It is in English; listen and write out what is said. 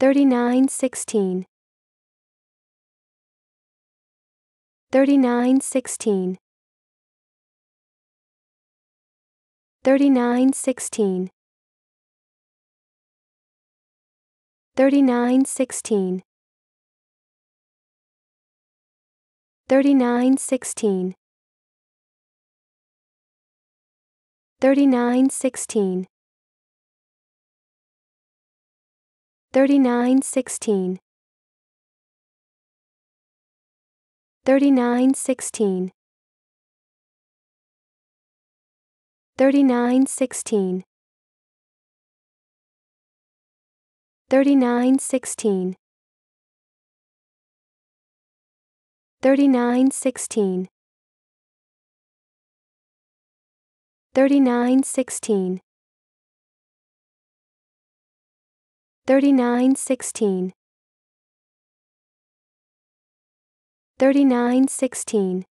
3916 3916 3916 3916 3916 3916 3916 3916 3916 3916 3916 3916 3916 3916